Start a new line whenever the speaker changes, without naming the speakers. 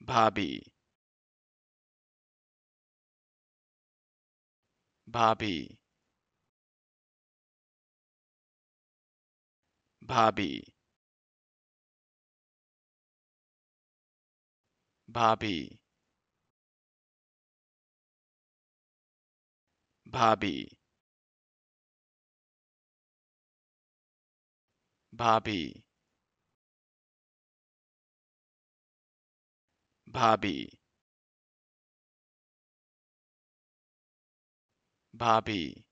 bobby bobby bobby bobby bobby bobby bobby bobby